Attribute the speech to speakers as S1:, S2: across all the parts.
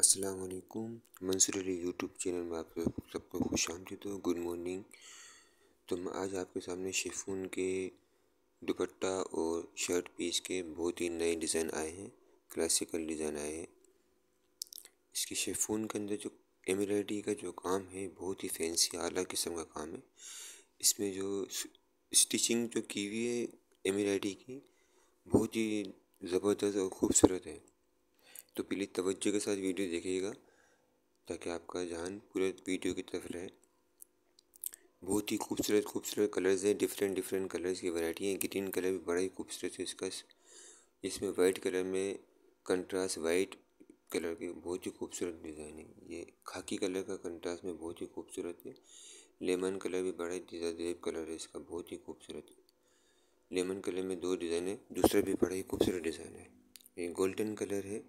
S1: असलकुम Ali YouTube channel में आप सबको खुश आमदी हो गुड मॉर्निंग तो मैं आज आपके सामने शेफून के दुपट्टा और शर्ट पीस के बहुत ही नए डिज़ाइन आए हैं क्लासिकल डिज़ाइन आए हैं इसकी शिफून के अंदर जो एम्ब्रॉयडरी का जो काम है बहुत ही फैंसी आला किस्म का काम है इसमें जो स्टिचिंग जो की हुई है एम्ब्रॉयडरी की बहुत ही ज़बरदस्त और ख़ूबसूरत है तो प्लीज़ तवज्जो के साथ वीडियो देखिएगा ताकि आपका ध्यान पूरे वीडियो की तरफ रहे बहुत ही खूबसूरत खूबसूरत कलर्स हैं डिफरेंट डिफरेंट कलर्स की वैरायटी हैं ग्रीन कलर भी बड़ा ही खूबसूरत है इसका इसमें वाइट कलर में कंट्रास्ट वाइट कलर के बहुत ही खूबसूरत डिज़ाइन है ये खाकी कलर का कंट्रास्ट में बहुत ही खूबसूरत है लेमन कलर भी बड़ा ही जजेब कलर है इसका बहुत ही खूबसूरत है लेमन कलर में दो डिज़ाइन है दूसरा भी बड़ा ही खूबसूरत डिज़ाइन है ये गोल्डन कलर है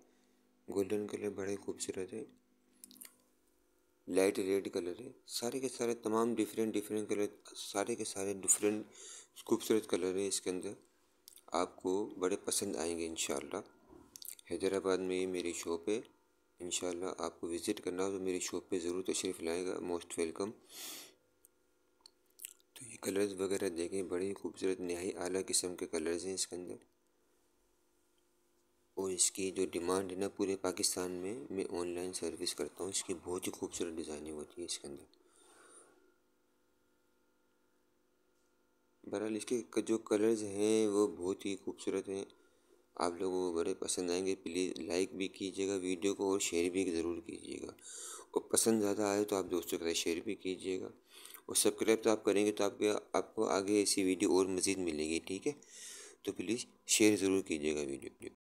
S1: गोल्डन कलर बड़े खूबसूरत है लाइट रेड कलर है सारे के सारे तमाम डिफरेंट डिफरेंट कलर सारे के सारे डिफरेंट खूबसूरत कलर हैं इसके अंदर आपको बड़े पसंद आएंगे इन हैदराबाद में ये मेरी शॉप है इन आपको विज़िट करना हो तो मेरी शॉप पे ज़रूर तशरीफ़ लाएगा मोस्ट वेलकम तो ये कलर्स वगैरह देखें बड़े खूबसूरत नहाई आला किस्म के कलर्स हैं इसके अंदर और इसकी जो डिमांड है ना पूरे पाकिस्तान में मैं ऑनलाइन सर्विस करता हूँ इसकी बहुत ही खूबसूरत डिज़ाइनिंग होती है इसके अंदर बहरहाल इसके जो कलर्स हैं वो बहुत ही खूबसूरत हैं आप लोगों को बड़े पसंद आएंगे प्लीज़ लाइक भी कीजिएगा वीडियो को और शेयर भी ज़रूर कीजिएगा और पसंद ज़्यादा आए तो आप दोस्तों के साथ शेयर भी कीजिएगा और सब्सक्राइब तो आप करेंगे तो आपके आपको आगे ऐसी वीडियो और मज़ीद मिलेगी ठीक है तो प्लीज़ शेयर ज़रूर कीजिएगा वीडियो